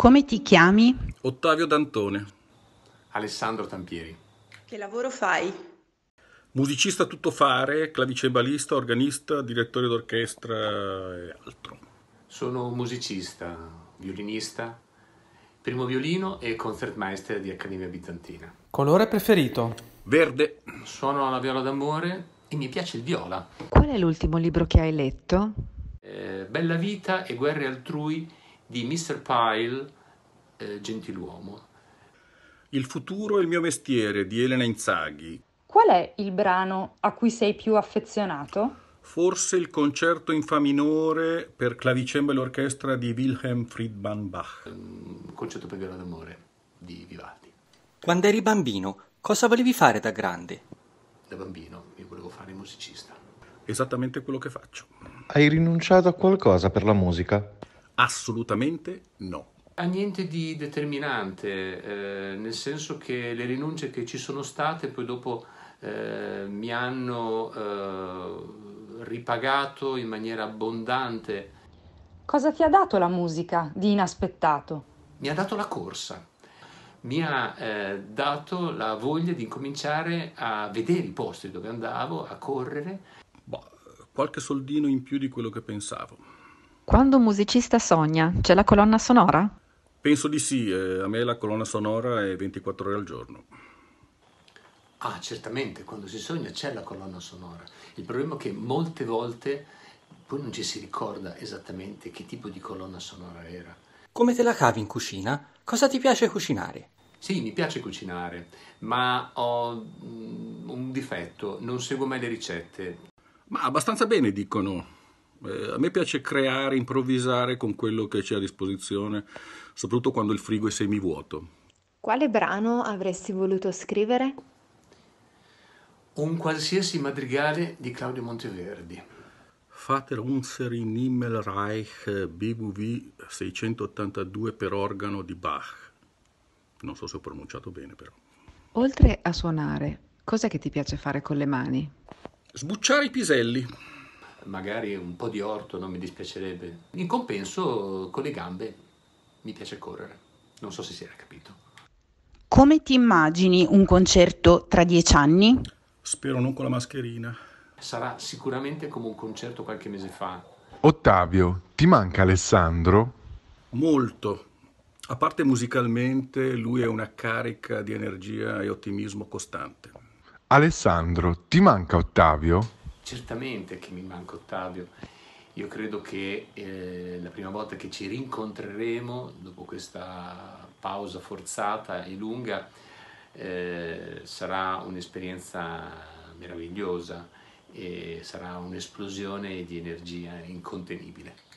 Come ti chiami? Ottavio D'Antone. Alessandro Tampieri. Che lavoro fai? Musicista tuttofare, clavicembalista, organista, direttore d'orchestra e altro. Sono musicista, violinista, primo violino e concertmeister di Accademia Bizantina. Colore preferito? Verde. Suono la viola d'amore e mi piace il viola. Qual è l'ultimo libro che hai letto? Eh, Bella vita e guerre altrui di Mr. Pyle, eh, Gentiluomo. Il futuro è il mio mestiere di Elena Inzaghi. Qual è il brano a cui sei più affezionato? Forse il concerto in fa minore per clavicembalo e orchestra di Wilhelm Friedman Bach. Un concerto per viola d'amore di Vivaldi. Quando eri bambino, cosa volevi fare da grande? Da bambino io volevo fare musicista. Esattamente quello che faccio. Hai rinunciato a qualcosa per la musica? Assolutamente no. Ha niente di determinante, eh, nel senso che le rinunce che ci sono state poi dopo eh, mi hanno eh, ripagato in maniera abbondante. Cosa ti ha dato la musica di inaspettato? Mi ha dato la corsa, mi ha eh, dato la voglia di cominciare a vedere i posti dove andavo, a correre. Boh, qualche soldino in più di quello che pensavo. Quando un musicista sogna, c'è la colonna sonora? Penso di sì, eh, a me la colonna sonora è 24 ore al giorno. Ah, certamente, quando si sogna c'è la colonna sonora. Il problema è che molte volte poi non ci si ricorda esattamente che tipo di colonna sonora era. Come te la cavi in cucina? Cosa ti piace cucinare? Sì, mi piace cucinare, ma ho mm, un difetto, non seguo mai le ricette. Ma abbastanza bene, dicono. Eh, a me piace creare, improvvisare con quello che c'è a disposizione, soprattutto quando il frigo è semivuoto. Quale brano avresti voluto scrivere? Un qualsiasi madrigale di Claudio Monteverdi. Vater unser in Himmelreich BWV 682 per organo di Bach. Non so se ho pronunciato bene però. Oltre a suonare, cos'è che ti piace fare con le mani? Sbucciare i piselli magari un po' di orto non mi dispiacerebbe. In compenso con le gambe mi piace correre, non so se si era capito. Come ti immagini un concerto tra dieci anni? Spero non con la mascherina. Sarà sicuramente come un concerto qualche mese fa. Ottavio, ti manca Alessandro? Molto. A parte musicalmente, lui è una carica di energia e ottimismo costante. Alessandro, ti manca Ottavio? certamente che mi manca Ottavio. Io credo che eh, la prima volta che ci rincontreremo dopo questa pausa forzata e lunga eh, sarà un'esperienza meravigliosa e sarà un'esplosione di energia incontenibile.